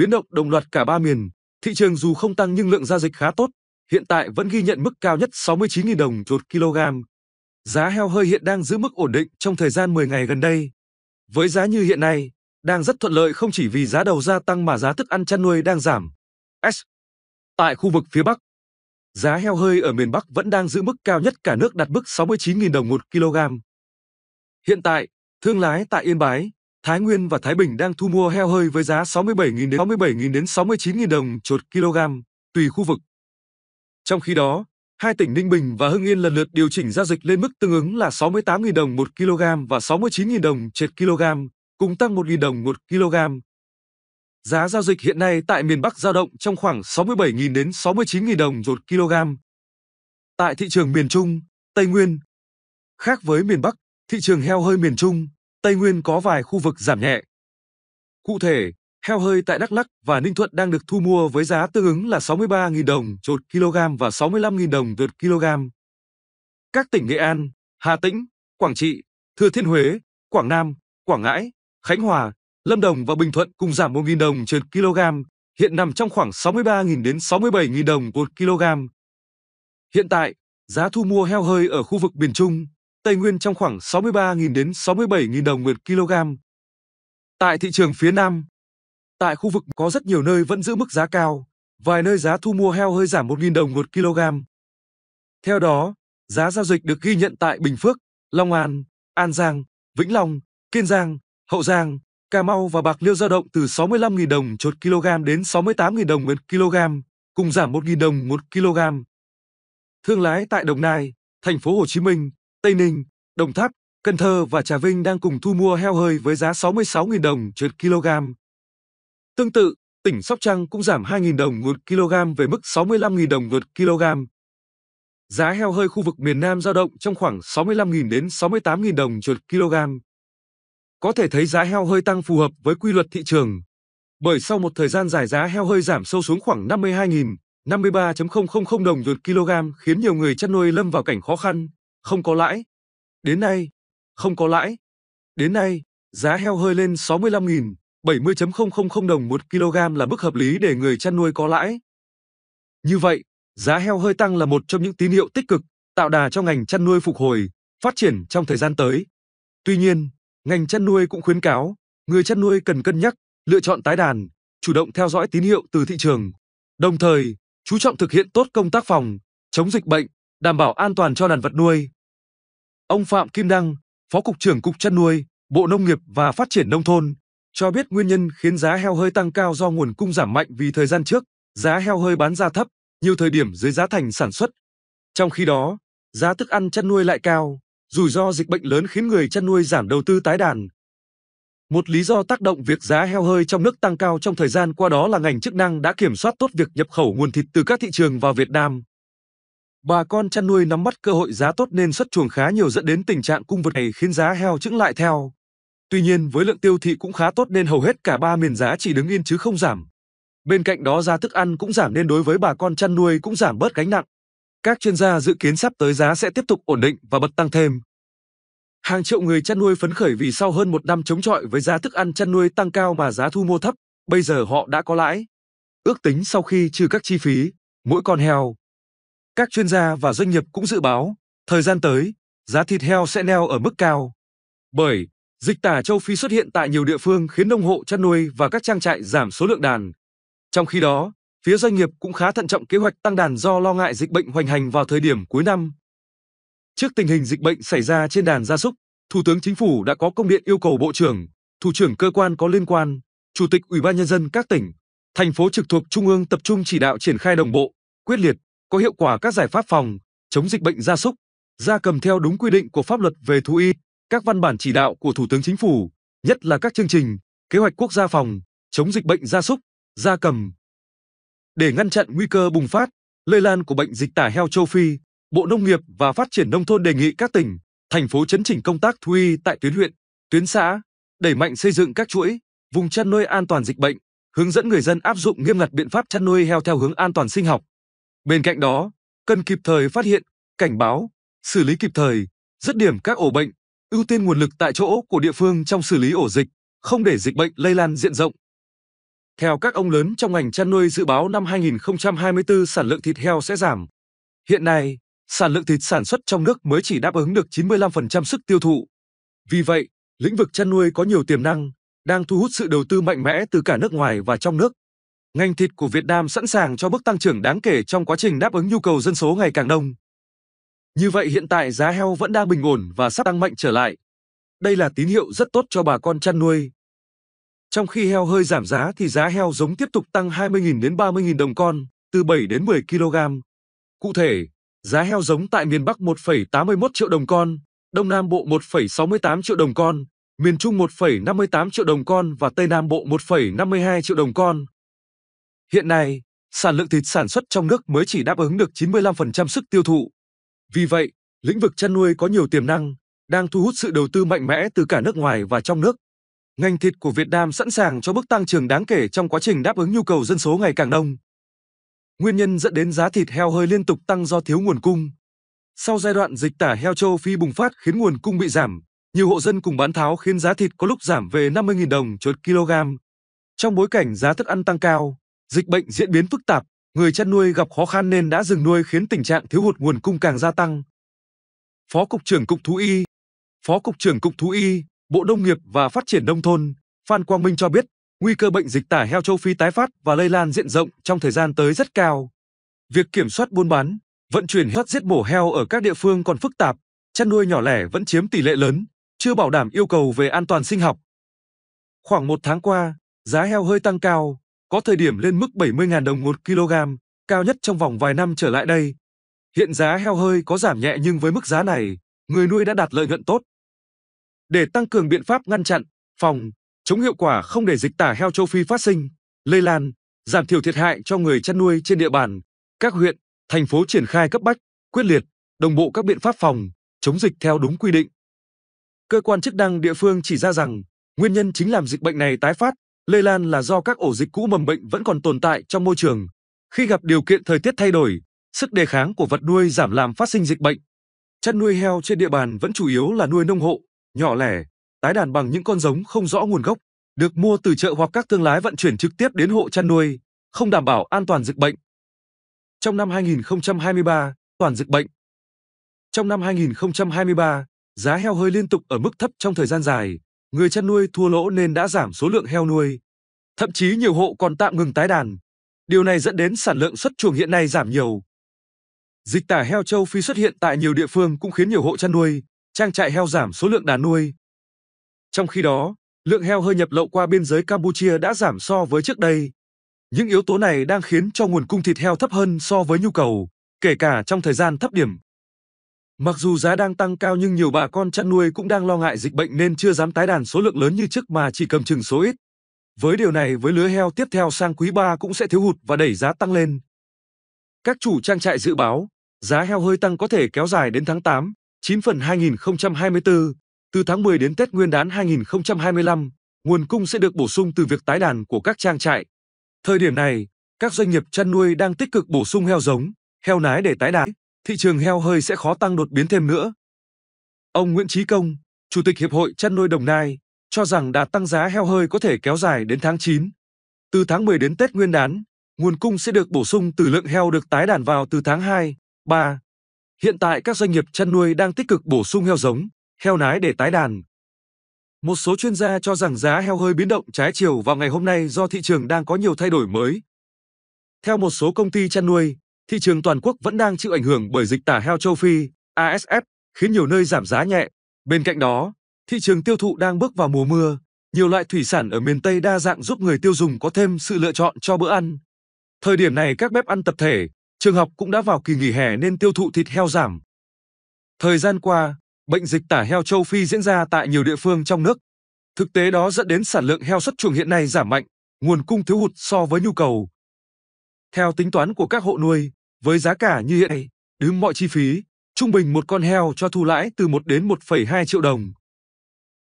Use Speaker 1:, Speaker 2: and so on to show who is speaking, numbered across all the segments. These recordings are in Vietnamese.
Speaker 1: biến động đồng loạt cả ba miền, thị trường dù không tăng nhưng lượng giao dịch khá tốt, hiện tại vẫn ghi nhận mức cao nhất 69.000 đồng một kg. Giá heo hơi hiện đang giữ mức ổn định trong thời gian 10 ngày gần đây. Với giá như hiện nay, đang rất thuận lợi không chỉ vì giá đầu ra tăng mà giá thức ăn chăn nuôi đang giảm. S. Tại khu vực phía Bắc, giá heo hơi ở miền Bắc vẫn đang giữ mức cao nhất cả nước đạt mức 69.000 đồng một kg. Hiện tại, thương lái tại Yên Bái, Thái Nguyên và Thái Bình đang thu mua heo hơi với giá 67.000 đến 67.000 đến 69.000 đồng chột kg, tùy khu vực. Trong khi đó, hai tỉnh Ninh Bình và Hưng Yên lần lượt điều chỉnh giao dịch lên mức tương ứng là 68.000 đồng 1 kg và 69.000 đồng chệt kg, cùng tăng 1.000 đồng 1 kg. Giá giao dịch hiện nay tại miền Bắc dao động trong khoảng 67.000 đến 69.000 đồng một kg. Tại thị trường miền Trung, Tây Nguyên, khác với miền Bắc, thị trường heo hơi miền Trung, Tây Nguyên có vài khu vực giảm nhẹ. Cụ thể, heo hơi tại Đắk Lắk và Ninh Thuận đang được thu mua với giá tương ứng là 63.000 đồng một kg và 65.000 đồng một kg. Các tỉnh Nghệ An, Hà Tĩnh, Quảng Trị, Thừa Thiên Huế, Quảng Nam, Quảng Ngãi, Khánh Hòa, Lâm Đồng và Bình Thuận cùng giảm 1.000 đồng trên kg, hiện nằm trong khoảng 63.000 đến 67.000 đồng một kg. Hiện tại, giá thu mua heo hơi ở khu vực miền Trung, Tây Nguyên trong khoảng 63.000 đến 67.000 đồng một kg. Tại thị trường phía Nam, tại khu vực có rất nhiều nơi vẫn giữ mức giá cao, vài nơi giá thu mua heo hơi giảm 1.000 đồng một kg. Theo đó, giá giao dịch được ghi nhận tại Bình Phước, Long An, An Giang, Vĩnh Long, Kiên Giang, Hậu Giang, Cà Mau và Bạc Liêu dao động từ 65.000 đồng một kg đến 68.000 đồng một kg, cùng giảm 1.000 đồng một kg. Thương lái tại Đồng Nai, thành phố Hồ Chí Minh, Tây Ninh, Đồng Tháp, Cần Thơ và Trà Vinh đang cùng thu mua heo hơi với giá 66.000 đồng trên kg. Tương tự, tỉnh Sóc Trăng cũng giảm 2.000 đồng một kg về mức 65.000 đồng một kg. Giá heo hơi khu vực miền Nam dao động trong khoảng 65.000 đến 68.000 đồng một kg. Có thể thấy giá heo hơi tăng phù hợp với quy luật thị trường. Bởi sau một thời gian dài giá heo hơi giảm sâu xuống khoảng 52.000, 53.000 đồng một kg khiến nhiều người chăn nuôi lâm vào cảnh khó khăn, không có lãi. Đến nay, không có lãi. Đến nay, giá heo hơi lên 65.000, 70.000 đồng 1 kg là mức hợp lý để người chăn nuôi có lãi. Như vậy, giá heo hơi tăng là một trong những tín hiệu tích cực, tạo đà cho ngành chăn nuôi phục hồi, phát triển trong thời gian tới. Tuy nhiên, ngành chăn nuôi cũng khuyến cáo, người chăn nuôi cần cân nhắc, lựa chọn tái đàn, chủ động theo dõi tín hiệu từ thị trường, đồng thời chú trọng thực hiện tốt công tác phòng, chống dịch bệnh, đảm bảo an toàn cho đàn vật nuôi. Ông Phạm Kim Đăng, Phó Cục trưởng Cục chăn nuôi, Bộ Nông nghiệp và Phát triển Nông thôn, cho biết nguyên nhân khiến giá heo hơi tăng cao do nguồn cung giảm mạnh vì thời gian trước, giá heo hơi bán ra thấp, nhiều thời điểm dưới giá thành sản xuất. Trong khi đó, giá thức ăn chăn nuôi lại cao, rủi ro dịch bệnh lớn khiến người chăn nuôi giảm đầu tư tái đàn. Một lý do tác động việc giá heo hơi trong nước tăng cao trong thời gian qua đó là ngành chức năng đã kiểm soát tốt việc nhập khẩu nguồn thịt từ các thị trường vào Việt Nam. Bà con chăn nuôi nắm bắt cơ hội giá tốt nên xuất chuồng khá nhiều dẫn đến tình trạng cung vượt này khiến giá heo chững lại theo. Tuy nhiên với lượng tiêu thị cũng khá tốt nên hầu hết cả ba miền giá chỉ đứng yên chứ không giảm. Bên cạnh đó giá thức ăn cũng giảm nên đối với bà con chăn nuôi cũng giảm bớt gánh nặng. Các chuyên gia dự kiến sắp tới giá sẽ tiếp tục ổn định và bật tăng thêm. Hàng triệu người chăn nuôi phấn khởi vì sau hơn một năm chống chọi với giá thức ăn chăn nuôi tăng cao mà giá thu mua thấp, bây giờ họ đã có lãi. Ước tính sau khi trừ các chi phí, mỗi con heo, các chuyên gia và doanh nghiệp cũng dự báo, thời gian tới, giá thịt heo sẽ neo ở mức cao. Bởi, dịch tả châu Phi xuất hiện tại nhiều địa phương khiến nông hộ chăn nuôi và các trang trại giảm số lượng đàn. Trong khi đó, phía doanh nghiệp cũng khá thận trọng kế hoạch tăng đàn do lo ngại dịch bệnh hoành hành vào thời điểm cuối năm. Trước tình hình dịch bệnh xảy ra trên đàn gia súc, Thủ tướng Chính phủ đã có công điện yêu cầu Bộ trưởng, Thủ trưởng cơ quan có liên quan, Chủ tịch Ủy ban nhân dân các tỉnh, thành phố trực thuộc Trung ương tập trung chỉ đạo triển khai đồng bộ, quyết liệt, có hiệu quả các giải pháp phòng, chống dịch bệnh gia súc, gia cầm theo đúng quy định của pháp luật về thú y, các văn bản chỉ đạo của Thủ tướng Chính phủ, nhất là các chương trình, kế hoạch quốc gia phòng, chống dịch bệnh gia súc, gia cầm. Để ngăn chặn nguy cơ bùng phát, lây lan của bệnh dịch tả heo châu Phi, Bộ Nông nghiệp và Phát triển Nông thôn đề nghị các tỉnh, thành phố chấn chỉnh công tác thú y tại tuyến huyện, tuyến xã, đẩy mạnh xây dựng các chuỗi, vùng chăn nuôi an toàn dịch bệnh, hướng dẫn người dân áp dụng nghiêm ngặt biện pháp chăn nuôi heo theo hướng an toàn sinh học. Bên cạnh đó, cần kịp thời phát hiện, cảnh báo, xử lý kịp thời, dứt điểm các ổ bệnh, ưu tiên nguồn lực tại chỗ của địa phương trong xử lý ổ dịch, không để dịch bệnh lây lan diện rộng. Theo các ông lớn trong ngành chăn nuôi dự báo năm 2024 sản lượng thịt heo sẽ giảm. Hiện nay, sản lượng thịt sản xuất trong nước mới chỉ đáp ứng được 95% sức tiêu thụ. Vì vậy, lĩnh vực chăn nuôi có nhiều tiềm năng, đang thu hút sự đầu tư mạnh mẽ từ cả nước ngoài và trong nước ngành thịt của Việt Nam sẵn sàng cho bước tăng trưởng đáng kể trong quá trình đáp ứng nhu cầu dân số ngày càng đông. Như vậy hiện tại giá heo vẫn đang bình ổn và sắp tăng mạnh trở lại. Đây là tín hiệu rất tốt cho bà con chăn nuôi. Trong khi heo hơi giảm giá thì giá heo giống tiếp tục tăng 20.000 đến 30.000 đồng con, từ 7 đến 10 kg. Cụ thể, giá heo giống tại miền Bắc 1,81 triệu đồng con, Đông Nam Bộ 1,68 triệu đồng con, miền Trung 1,58 triệu đồng con và Tây Nam Bộ 1,52 triệu đồng con. Hiện nay, sản lượng thịt sản xuất trong nước mới chỉ đáp ứng được 95% sức tiêu thụ. Vì vậy, lĩnh vực chăn nuôi có nhiều tiềm năng, đang thu hút sự đầu tư mạnh mẽ từ cả nước ngoài và trong nước. Ngành thịt của Việt Nam sẵn sàng cho bước tăng trưởng đáng kể trong quá trình đáp ứng nhu cầu dân số ngày càng đông. Nguyên nhân dẫn đến giá thịt heo hơi liên tục tăng do thiếu nguồn cung. Sau giai đoạn dịch tả heo châu Phi bùng phát khiến nguồn cung bị giảm, nhiều hộ dân cùng bán tháo khiến giá thịt có lúc giảm về 50.000 đồng chốt kg. Trong bối cảnh giá thức ăn tăng cao, dịch bệnh diễn biến phức tạp, người chăn nuôi gặp khó khăn nên đã dừng nuôi khiến tình trạng thiếu hụt nguồn cung càng gia tăng. Phó cục trưởng Cục Thú y, Phó cục trưởng Cục Thú y, Bộ Nông nghiệp và Phát triển nông thôn, Phan Quang Minh cho biết, nguy cơ bệnh dịch tả heo châu Phi tái phát và lây lan diện rộng trong thời gian tới rất cao. Việc kiểm soát buôn bán, vận chuyển heo giết mổ heo ở các địa phương còn phức tạp, chăn nuôi nhỏ lẻ vẫn chiếm tỷ lệ lớn, chưa bảo đảm yêu cầu về an toàn sinh học. Khoảng một tháng qua, giá heo hơi tăng cao, có thời điểm lên mức 70.000 đồng một kg, cao nhất trong vòng vài năm trở lại đây. Hiện giá heo hơi có giảm nhẹ nhưng với mức giá này, người nuôi đã đạt lợi nhuận tốt. Để tăng cường biện pháp ngăn chặn, phòng, chống hiệu quả không để dịch tả heo châu Phi phát sinh, lây lan, giảm thiểu thiệt hại cho người chăn nuôi trên địa bàn, các huyện, thành phố triển khai cấp bách, quyết liệt, đồng bộ các biện pháp phòng, chống dịch theo đúng quy định. Cơ quan chức năng địa phương chỉ ra rằng, nguyên nhân chính làm dịch bệnh này tái phát lây lan là do các ổ dịch cũ mầm bệnh vẫn còn tồn tại trong môi trường. Khi gặp điều kiện thời tiết thay đổi, sức đề kháng của vật nuôi giảm làm phát sinh dịch bệnh. Chăn nuôi heo trên địa bàn vẫn chủ yếu là nuôi nông hộ, nhỏ lẻ, tái đàn bằng những con giống không rõ nguồn gốc, được mua từ chợ hoặc các thương lái vận chuyển trực tiếp đến hộ chăn nuôi, không đảm bảo an toàn dịch bệnh. Trong năm 2023, toàn dịch bệnh. Trong năm 2023, giá heo hơi liên tục ở mức thấp trong thời gian dài, người chăn nuôi thua lỗ nên đã giảm số lượng heo nuôi. Thậm chí nhiều hộ còn tạm ngừng tái đàn. Điều này dẫn đến sản lượng xuất chuồng hiện nay giảm nhiều. Dịch tả heo châu Phi xuất hiện tại nhiều địa phương cũng khiến nhiều hộ chăn nuôi, trang trại heo giảm số lượng đàn nuôi. Trong khi đó, lượng heo hơi nhập lậu qua biên giới Campuchia đã giảm so với trước đây. Những yếu tố này đang khiến cho nguồn cung thịt heo thấp hơn so với nhu cầu, kể cả trong thời gian thấp điểm. Mặc dù giá đang tăng cao nhưng nhiều bà con chăn nuôi cũng đang lo ngại dịch bệnh nên chưa dám tái đàn số lượng lớn như trước mà chỉ cầm chừng số ít. Với điều này với lứa heo tiếp theo sang quý 3 cũng sẽ thiếu hụt và đẩy giá tăng lên. Các chủ trang trại dự báo, giá heo hơi tăng có thể kéo dài đến tháng 8, 9 phần 2024, từ tháng 10 đến Tết Nguyên đán 2025, nguồn cung sẽ được bổ sung từ việc tái đàn của các trang trại. Thời điểm này, các doanh nghiệp chăn nuôi đang tích cực bổ sung heo giống, heo nái để tái đàn thị trường heo hơi sẽ khó tăng đột biến thêm nữa. Ông Nguyễn Chí Công, Chủ tịch Hiệp hội Chăn nuôi Đồng Nai, cho rằng đà tăng giá heo hơi có thể kéo dài đến tháng 9. Từ tháng 10 đến Tết Nguyên đán, nguồn cung sẽ được bổ sung từ lượng heo được tái đàn vào từ tháng 2, 3. Hiện tại các doanh nghiệp chăn nuôi đang tích cực bổ sung heo giống, heo nái để tái đàn. Một số chuyên gia cho rằng giá heo hơi biến động trái chiều vào ngày hôm nay do thị trường đang có nhiều thay đổi mới. Theo một số công ty chăn nuôi, thị trường toàn quốc vẫn đang chịu ảnh hưởng bởi dịch tả heo châu Phi, ASF, khiến nhiều nơi giảm giá nhẹ. Bên cạnh đó, thị trường tiêu thụ đang bước vào mùa mưa, nhiều loại thủy sản ở miền Tây đa dạng giúp người tiêu dùng có thêm sự lựa chọn cho bữa ăn. Thời điểm này các bếp ăn tập thể, trường học cũng đã vào kỳ nghỉ hè nên tiêu thụ thịt heo giảm. Thời gian qua, bệnh dịch tả heo châu Phi diễn ra tại nhiều địa phương trong nước. Thực tế đó dẫn đến sản lượng heo xuất chuồng hiện nay giảm mạnh, nguồn cung thiếu hụt so với nhu cầu. Theo tính toán của các hộ nuôi, với giá cả như hiện nay, đứng mọi chi phí, trung bình một con heo cho thu lãi từ 1 đến 1,2 triệu đồng.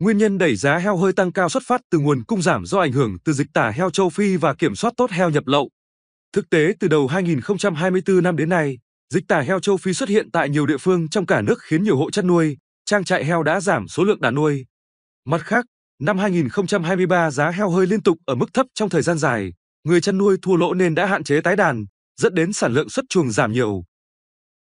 Speaker 1: Nguyên nhân đẩy giá heo hơi tăng cao xuất phát từ nguồn cung giảm do ảnh hưởng từ dịch tả heo châu Phi và kiểm soát tốt heo nhập lậu. Thực tế từ đầu 2024 năm đến nay, dịch tả heo châu Phi xuất hiện tại nhiều địa phương trong cả nước khiến nhiều hộ chăn nuôi, trang trại heo đã giảm số lượng đàn nuôi. Mặt khác, năm 2023 giá heo hơi liên tục ở mức thấp trong thời gian dài, người chăn nuôi thua lỗ nên đã hạn chế tái đàn, dẫn đến sản lượng xuất chuồng giảm nhiều.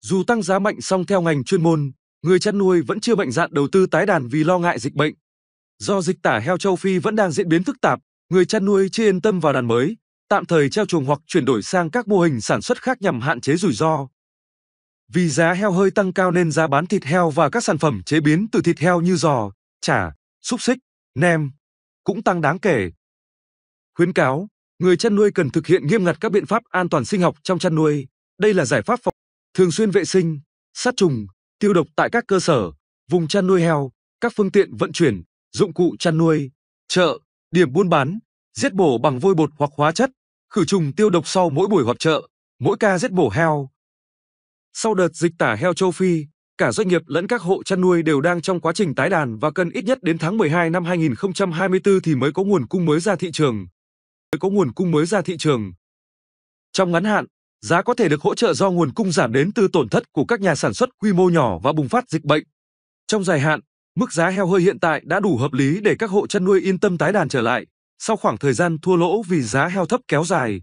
Speaker 1: Dù tăng giá mạnh song theo ngành chuyên môn, người chăn nuôi vẫn chưa mạnh dạn đầu tư tái đàn vì lo ngại dịch bệnh. Do dịch tả heo châu Phi vẫn đang diễn biến phức tạp, người chăn nuôi chưa yên tâm vào đàn mới, tạm thời treo chuồng hoặc chuyển đổi sang các mô hình sản xuất khác nhằm hạn chế rủi ro. Vì giá heo hơi tăng cao nên giá bán thịt heo và các sản phẩm chế biến từ thịt heo như giò, chả, xúc xích, nem cũng tăng đáng kể. Khuyến cáo, Người chăn nuôi cần thực hiện nghiêm ngặt các biện pháp an toàn sinh học trong chăn nuôi. Đây là giải pháp phòng thường xuyên vệ sinh, sát trùng, tiêu độc tại các cơ sở, vùng chăn nuôi heo, các phương tiện vận chuyển, dụng cụ chăn nuôi, chợ, điểm buôn bán, giết bổ bằng vôi bột hoặc hóa chất, khử trùng tiêu độc sau mỗi buổi họp chợ, mỗi ca giết bổ heo. Sau đợt dịch tả heo châu Phi, cả doanh nghiệp lẫn các hộ chăn nuôi đều đang trong quá trình tái đàn và cần ít nhất đến tháng 12 năm 2024 thì mới có nguồn cung mới ra thị trường mới có nguồn cung mới ra thị trường. Trong ngắn hạn, giá có thể được hỗ trợ do nguồn cung giảm đến từ tổn thất của các nhà sản xuất quy mô nhỏ và bùng phát dịch bệnh. Trong dài hạn, mức giá heo hơi hiện tại đã đủ hợp lý để các hộ chăn nuôi yên tâm tái đàn trở lại sau khoảng thời gian thua lỗ vì giá heo thấp kéo dài.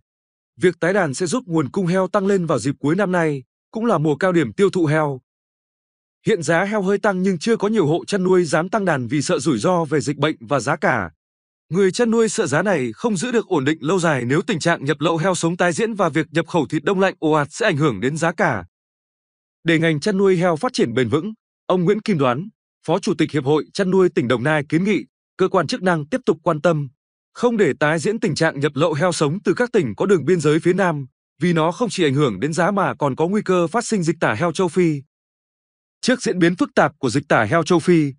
Speaker 1: Việc tái đàn sẽ giúp nguồn cung heo tăng lên vào dịp cuối năm nay, cũng là mùa cao điểm tiêu thụ heo. Hiện giá heo hơi tăng nhưng chưa có nhiều hộ chăn nuôi dám tăng đàn vì sợ rủi ro về dịch bệnh và giá cả. Người chăn nuôi sợ giá này không giữ được ổn định lâu dài nếu tình trạng nhập lậu heo sống tái diễn và việc nhập khẩu thịt đông lạnh ồ ạt sẽ ảnh hưởng đến giá cả. Để ngành chăn nuôi heo phát triển bền vững, ông Nguyễn Kim Đoán, Phó Chủ tịch Hiệp hội Chăn nuôi tỉnh Đồng Nai kiến nghị cơ quan chức năng tiếp tục quan tâm, không để tái diễn tình trạng nhập lậu heo sống từ các tỉnh có đường biên giới phía Nam, vì nó không chỉ ảnh hưởng đến giá mà còn có nguy cơ phát sinh dịch tả heo châu Phi. Trước diễn biến phức tạp của dịch tả heo châu Phi,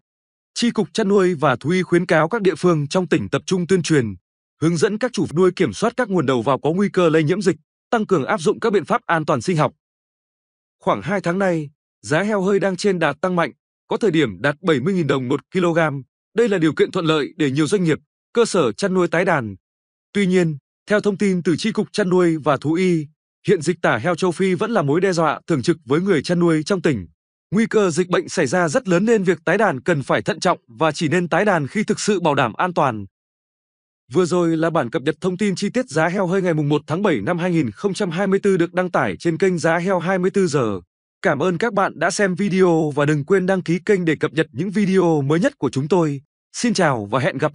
Speaker 1: Tri cục chăn nuôi và thú y khuyến cáo các địa phương trong tỉnh tập trung tuyên truyền, hướng dẫn các chủ nuôi kiểm soát các nguồn đầu vào có nguy cơ lây nhiễm dịch, tăng cường áp dụng các biện pháp an toàn sinh học. Khoảng 2 tháng nay, giá heo hơi đang trên đà tăng mạnh, có thời điểm đạt 70.000 đồng một kg. Đây là điều kiện thuận lợi để nhiều doanh nghiệp, cơ sở chăn nuôi tái đàn. Tuy nhiên, theo thông tin từ Tri cục chăn nuôi và thú y, hiện dịch tả heo châu Phi vẫn là mối đe dọa thường trực với người chăn nuôi trong tỉnh. Nguy cơ dịch bệnh xảy ra rất lớn nên việc tái đàn cần phải thận trọng và chỉ nên tái đàn khi thực sự bảo đảm an toàn. Vừa rồi là bản cập nhật thông tin chi tiết giá heo hơi ngày 1 tháng 7 năm 2024 được đăng tải trên kênh Giá Heo 24 giờ. Cảm ơn các bạn đã xem video và đừng quên đăng ký kênh để cập nhật những video mới nhất của chúng tôi. Xin chào và hẹn gặp lại!